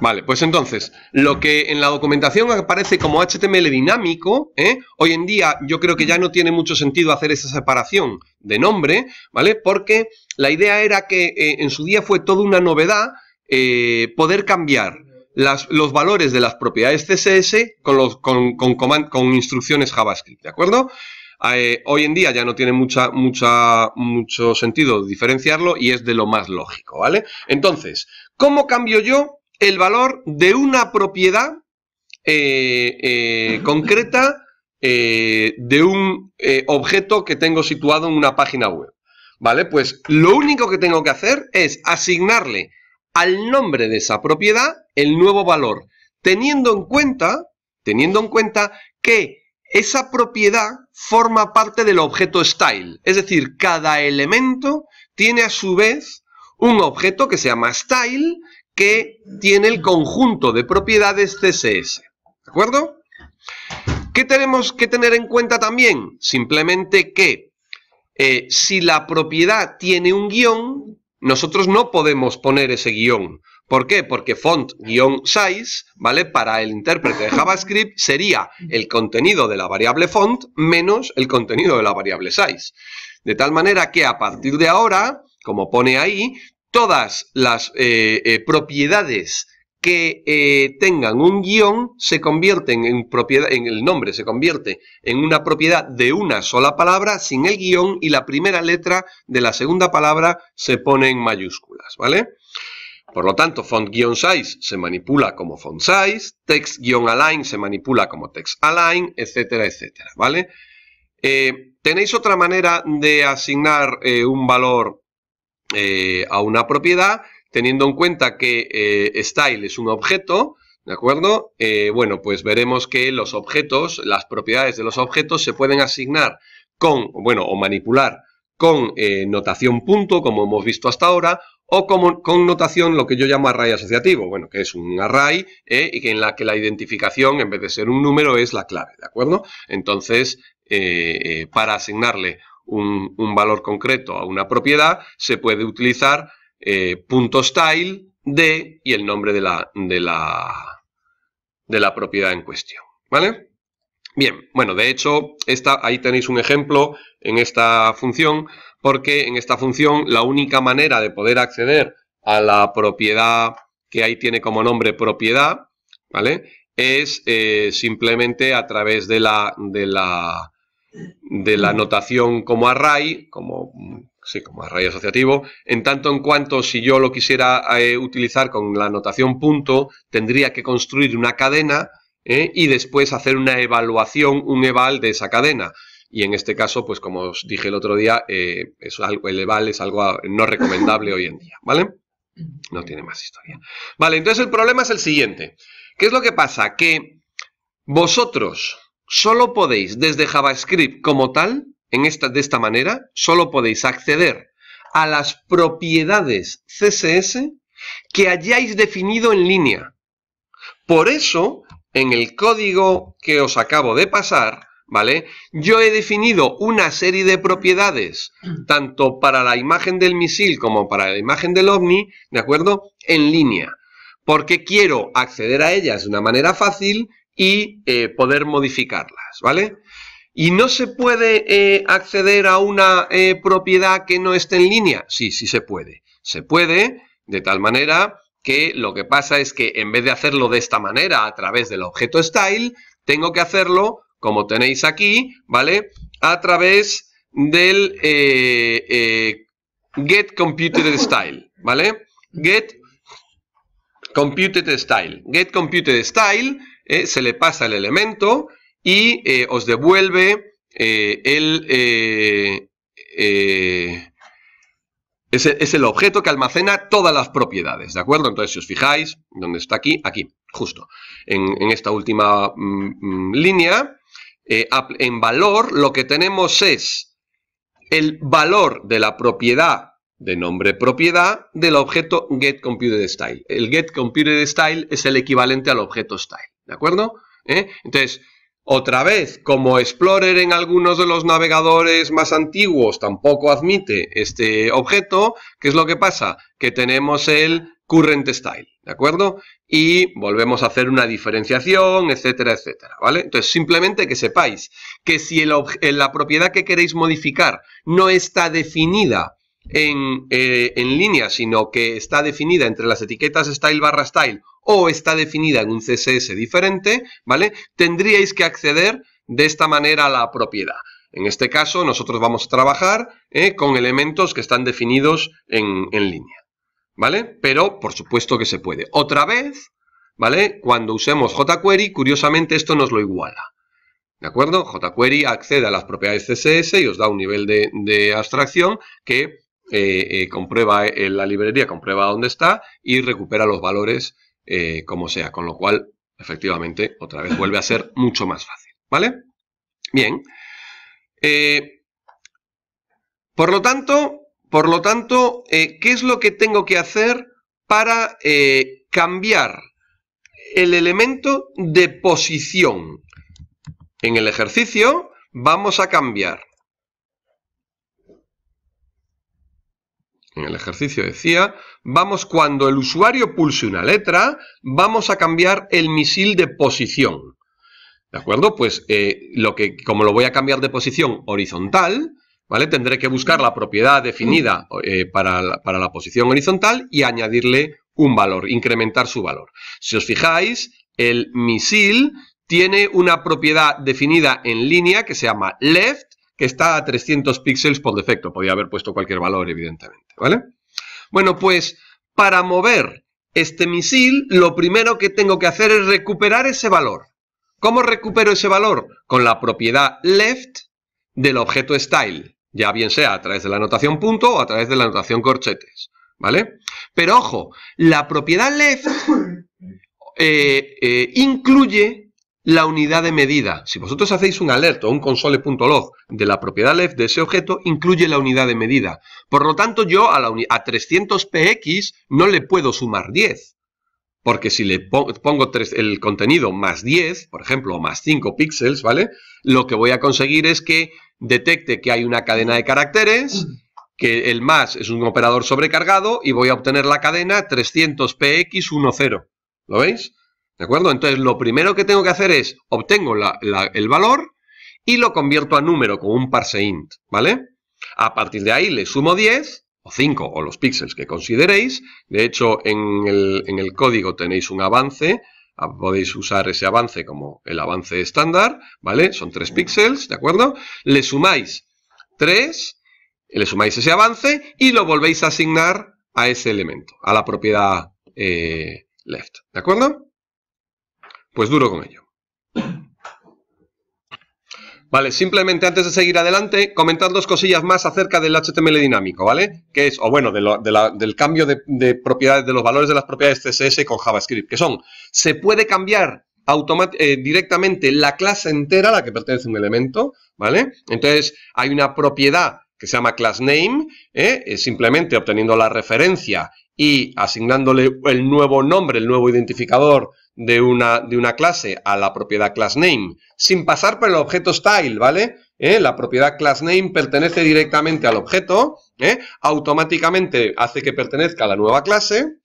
Vale, pues entonces, lo que en la documentación aparece como HTML dinámico, ¿eh? hoy en día yo creo que ya no tiene mucho sentido hacer esa separación de nombre, ¿vale? Porque la idea era que eh, en su día fue toda una novedad eh, poder cambiar los valores de las propiedades CSS con, los, con, instrucciones JavaScript, ¿de acuerdo? hoy en día ya no tiene mucha, mucha, mucho sentido diferenciarlo y es de lo más lógico, ¿vale? Entonces, ¿cómo cambio yo el valor de una propiedad eh, eh, concreta eh, de un objeto que tengo situado en una página web. ¿Vale? Pues lo único que tengo que hacer es asignarle al nombre de esa propiedad el nuevo valor, teniendo en cuenta, teniendo en cuenta que esa propiedad forma parte del objeto style. Es decir, cada elemento tiene a su vez un objeto que se llama style, que tiene el conjunto de propiedades CSS. ¿De acuerdo? ¿Qué tenemos que tener en cuenta también? Simplemente que eh, si la propiedad tiene un guión, nosotros no podemos poner ese guión. ¿Por qué? Porque font-size, ¿vale? Para el intérprete de JavaScript sería el contenido de la variable font menos el contenido de la variable size. De tal manera que a partir de ahora, como pone ahí, todas las eh, eh, propiedades que eh, tengan un guión se convierten en propiedad, en el nombre se convierte en una propiedad de una sola palabra sin el guión y la primera letra de la segunda palabra se pone en mayúsculas, ¿vale? Por lo tanto, font-size se manipula como font-size, text-align se manipula como text-align, etcétera, etcétera, ¿vale? Tenéis otra manera de asignar un valor eh, a una propiedad, teniendo en cuenta que eh, style es un objeto, ¿de acuerdo? Eh, bueno, pues veremos que los objetos, las propiedades de los objetos se pueden asignar con, bueno, o manipular con notación punto, como hemos visto hasta ahora, o como, con notación lo que yo llamo array asociativo, bueno, que es un array y que en la que la identificación en vez de ser un número es la clave, ¿de acuerdo? Entonces, para asignarle un, valor concreto a una propiedad, se puede utilizar eh, punto style de y el nombre de la, de la, de la propiedad en cuestión. ¿Vale? Bien, bueno, de hecho, ahí tenéis un ejemplo en esta función, porque en esta función la única manera de poder acceder a la propiedad que ahí tiene como nombre propiedad, ¿vale? Es eh, simplemente a través de la, de la de la notación como array, como, sí, como array asociativo, en tanto en cuanto si yo lo quisiera eh, utilizar con la notación punto, tendría que construir una cadena ¿eh? y después hacer una evaluación, un eval de esa cadena. Y en este caso, pues como os dije el otro día, eh, es algo, el eval es algo ah, no recomendable hoy en día, ¿vale? No tiene más historia. Vale, entonces el problema es el siguiente. ¿Qué es lo que pasa? Que vosotros solo podéis desde JavaScript como tal, en esta, de esta manera, solo podéis acceder a las propiedades CSS que hayáis definido en línea. Por eso, en el código que os acabo de pasar, ¿vale? Yo he definido una serie de propiedades, tanto para la imagen del misil como para la imagen del ovni, ¿de acuerdo? En línea. Porque quiero acceder a ellas de una manera fácil y eh, poder modificarlas, ¿vale? ¿Y no se puede eh, acceder a una eh, propiedad que no esté en línea? Sí, sí se puede. Se puede, de tal manera que lo que pasa es que en vez de hacerlo de esta manera, a través del objeto style, tengo que hacerlo, como tenéis aquí, ¿vale? A través del get style, ¿vale? Get getComputedStyle, style. Get style eh, se le pasa el elemento y eh, os devuelve eh, el... Es, el objeto que almacena todas las propiedades, ¿de acuerdo? Entonces, si os fijáis, dónde está aquí? Aquí, justo, en, esta última mm, mm, línea, en valor lo que tenemos es el valor de la propiedad de nombre propiedad del objeto getComputedStyle. El getComputedStyle es el equivalente al objeto style. ¿De acuerdo? ¿Eh? Entonces, otra vez, como Explorer en algunos de los navegadores más antiguos tampoco admite este objeto, ¿qué es lo que pasa? Que tenemos el current style, ¿de acuerdo? Y volvemos a hacer una diferenciación, etcétera, etcétera, ¿vale? Entonces, simplemente que sepáis que si eh, la propiedad que queréis modificar no está definida en, eh, en línea, sino que está definida entre las etiquetas style barra style o está definida en un CSS diferente, ¿vale? Tendríais que acceder de esta manera a la propiedad. En este caso, nosotros vamos a trabajar ¿eh? con elementos que están definidos en, línea, ¿vale? Pero, por supuesto que se puede. Otra vez, ¿vale? Cuando usemos jQuery, curiosamente esto nos lo iguala. ¿De acuerdo? jQuery accede a las propiedades CSS y os da un nivel de, abstracción que eh, eh, comprueba la librería, comprueba dónde está y recupera los valores eh, como sea, con lo cual, efectivamente, otra vez vuelve a ser mucho más fácil, ¿vale? Bien. Eh, por lo tanto, por lo tanto eh, ¿qué es lo que tengo que hacer para cambiar el elemento de posición? En el ejercicio vamos a cambiar En el ejercicio decía, vamos cuando el usuario pulse una letra, vamos a cambiar el misil de posición. ¿De acuerdo? Pues eh, lo que, como lo voy a cambiar de posición horizontal, ¿vale? Tendré que buscar la propiedad definida eh, para, para la posición horizontal y añadirle un valor, incrementar su valor. Si os fijáis, el misil tiene una propiedad definida en línea que se llama left que está a 300 píxeles por defecto. Podría haber puesto cualquier valor, evidentemente, ¿vale? Bueno, pues para mover este misil, lo primero que tengo que hacer es recuperar ese valor. ¿Cómo recupero ese valor? Con la propiedad left del objeto style, ya bien sea a través de la anotación punto o a través de la anotación corchetes, ¿vale? Pero ojo, la propiedad left eh, eh, incluye la unidad de medida. Si vosotros hacéis un alerta o un console.log de la propiedad left de ese objeto, incluye la unidad de medida. Por lo tanto, yo a, la a 300px no le puedo sumar 10. Porque si le pongo el contenido más 10, por ejemplo, más 5 píxeles, ¿vale? Lo que voy a conseguir es que detecte que hay una cadena de caracteres, que el más es un operador sobrecargado y voy a obtener la cadena 300px10. ¿Lo veis? ¿De acuerdo? Entonces lo primero que tengo que hacer es obtengo el valor y lo convierto a número con un parseInt. ¿vale? A partir de ahí le sumo 10 o 5 o los píxeles que consideréis. De hecho, en el, código tenéis un avance ah, podéis usar ese avance como el avance estándar, ¿vale? Son 3 píxeles, ¿de acuerdo? Le sumáis 3, le sumáis ese avance y lo volvéis a asignar a ese elemento, a la propiedad eh, left, ¿de acuerdo? Pues duro con ello. Vale, simplemente antes de seguir adelante, comentar dos cosillas más acerca del HTML dinámico, ¿vale? Que es, o bueno, del cambio de, propiedades, de los valores de las propiedades CSS con JavaScript, que son, se puede cambiar eh, directamente la clase entera a la que pertenece un elemento, ¿vale? Entonces, hay una propiedad que se llama class name, ¿eh? simplemente obteniendo la referencia y asignándole el nuevo nombre, el nuevo identificador de una, de una clase a la propiedad className, sin pasar por el objeto style, ¿vale? ¿Eh? La propiedad className pertenece directamente al objeto, ¿eh? automáticamente hace que pertenezca a la nueva clase,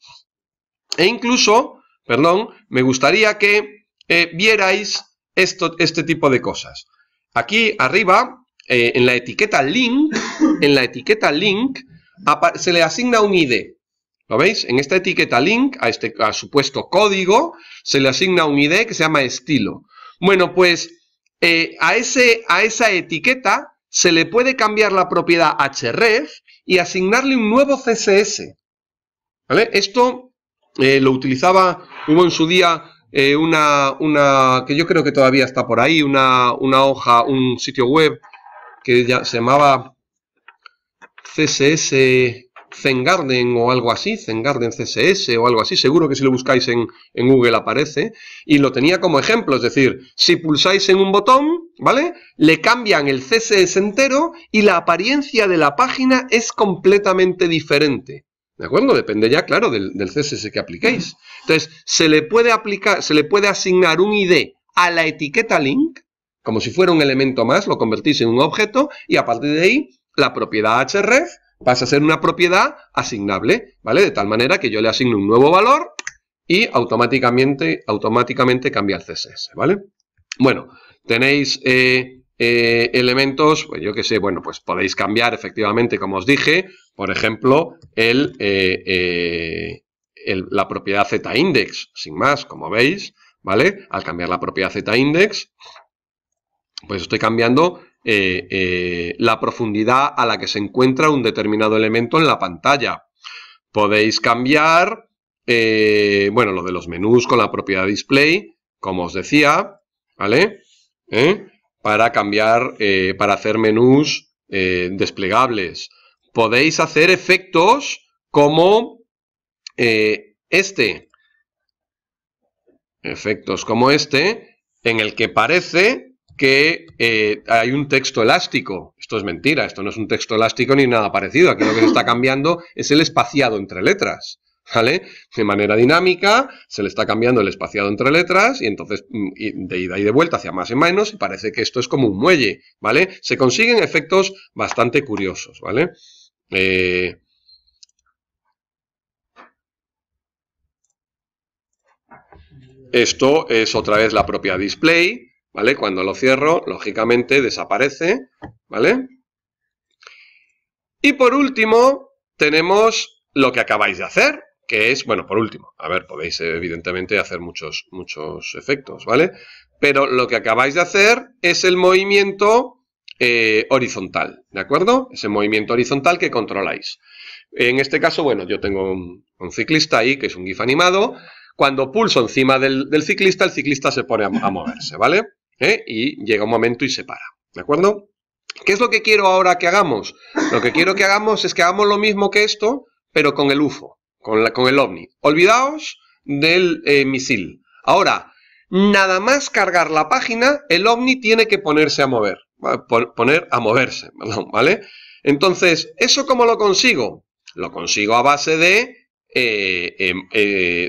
e incluso, perdón, me gustaría que eh, vierais esto, este tipo de cosas. Aquí arriba, en la etiqueta link, en la etiqueta link, se le asigna un ID, ¿Lo veis? En esta etiqueta link, a este supuesto código, se le asigna un ID que se llama estilo. Bueno, pues eh, a, ese, a esa etiqueta se le puede cambiar la propiedad href y asignarle un nuevo CSS. ¿Vale? Esto eh, lo utilizaba, hubo en su día eh, una, una, que yo creo que todavía está por ahí, una, una hoja, un sitio web que ya se llamaba CSS Zengarden o algo así, Zengarden CSS o algo así, seguro que si lo buscáis en, Google aparece, y lo tenía como ejemplo, es decir, si pulsáis en un botón, ¿vale? Le cambian el CSS entero y la apariencia de la página es completamente diferente. ¿De acuerdo? Depende ya, claro, del, CSS que apliquéis. Entonces, se le puede aplicar, se le puede asignar un ID a la etiqueta link, como si fuera un elemento más, lo convertís en un objeto y a partir de ahí la propiedad href pasa a ser una propiedad asignable, ¿vale? De tal manera que yo le asigno un nuevo valor y automáticamente, automáticamente cambia el CSS, ¿vale? Bueno, tenéis eh, eh, elementos, pues yo qué sé, bueno, pues podéis cambiar efectivamente, como os dije, por ejemplo, el, eh, la propiedad z-index, sin más, como veis, ¿vale? Al cambiar la propiedad z-index, pues estoy cambiando eh, eh, la profundidad a la que se encuentra un determinado elemento en la pantalla. Podéis cambiar, eh, bueno, lo de los menús con la propiedad display, como os decía, ¿vale? Para cambiar, para hacer menús desplegables. Podéis hacer efectos como este. Efectos como este, en el que parece que eh, hay un texto elástico. Esto es mentira, esto no es un texto elástico ni nada parecido. Aquí lo que se está cambiando es el espaciado entre letras. ¿Vale? De manera dinámica, se le está cambiando el espaciado entre letras y entonces mm, de ida y de vuelta hacia más y menos y parece que esto es como un muelle, ¿vale? Se consiguen efectos bastante curiosos, ¿vale? Eh, esto es otra vez la propia display, ¿vale? Cuando lo cierro, lógicamente desaparece, ¿vale? Y por último, tenemos lo que acabáis de hacer, que es, bueno, por último, a ver, podéis eh, evidentemente hacer muchos, muchos efectos, ¿vale? Pero lo que acabáis de hacer es el movimiento eh, horizontal, ¿de acuerdo? Ese movimiento horizontal que controláis. En este caso, bueno, yo tengo un, ciclista ahí, que es un GIF animado, cuando pulso encima del, ciclista, el ciclista se pone a, moverse, ¿vale? ¿eh? y llega un momento y se para. ¿De acuerdo? ¿Qué es lo que quiero ahora que hagamos? Lo que quiero que hagamos es que hagamos lo mismo que esto, pero con el UFO, con, el ovni. Olvidaos del eh, misil. Ahora, nada más cargar la página, el ovni tiene que ponerse a mover. Poner a moverse, ¿vale? Entonces, ¿eso cómo lo consigo? Lo consigo a base de eh, em,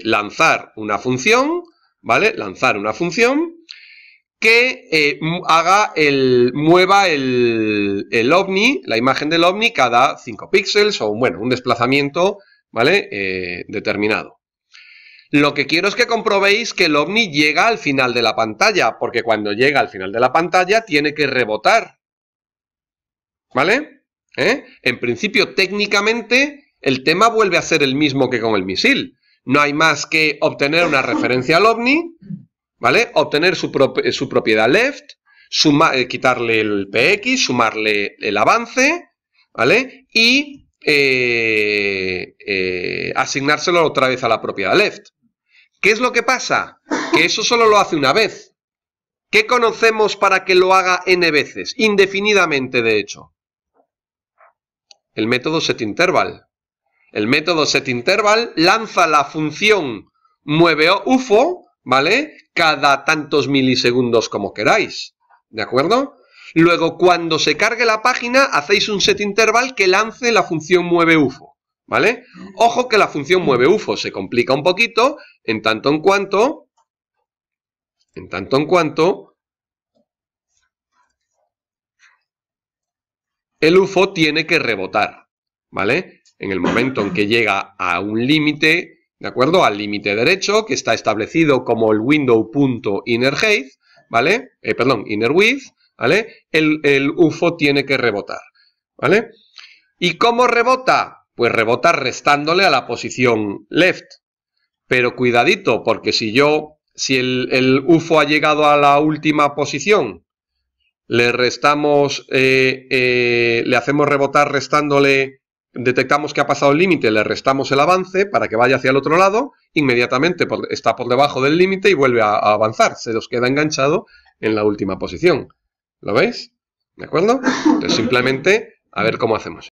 lanzar una función, ¿vale? Lanzar una función que eh, haga el, mueva el, el, ovni, la imagen del ovni, cada 5 píxeles o bueno, un desplazamiento ¿vale? Eh, determinado. Lo que quiero es que comprobéis que el ovni llega al final de la pantalla, porque cuando llega al final de la pantalla tiene que rebotar. ¿Vale? ¿Eh? En principio, técnicamente, el tema vuelve a ser el mismo que con el misil. No hay más que obtener una referencia al ovni, ¿vale? Obtener su, eh, propiedad left, eh, quitarle el px, sumarle el avance, ¿vale? Y eh, asignárselo otra vez a la propiedad left. ¿Qué es lo que pasa? Que eso solo lo hace una vez. ¿Qué conocemos para que lo haga n veces? Indefinidamente, de hecho. El método setInterval. El método setInterval lanza la función mueveUFO ¿vale? Cada tantos milisegundos como queráis, ¿de acuerdo? Luego, cuando se cargue la página, hacéis un set interval que lance la función mueve UFO, ¿vale? Ojo que la función mueve UFO se complica un poquito, en tanto en cuanto, en tanto en cuanto, el UFO tiene que rebotar, ¿vale? En el momento en que llega a un límite, ¿de acuerdo? Al límite derecho que está establecido como el window.innerHeight, ¿vale? Eh, perdón, width, ¿vale? El, UFO tiene que rebotar, ¿vale? ¿Y cómo rebota? Pues rebota restándole a la posición left. Pero cuidadito, porque si yo, si el, UFO ha llegado a la última posición, le restamos, eh, eh, le hacemos rebotar restándole detectamos que ha pasado el límite, le restamos el avance para que vaya hacia el otro lado, inmediatamente está por debajo del límite y vuelve a, a, avanzar, se nos queda enganchado en la última posición. ¿Lo veis? ¿De acuerdo? Entonces simplemente a ver cómo hacemos.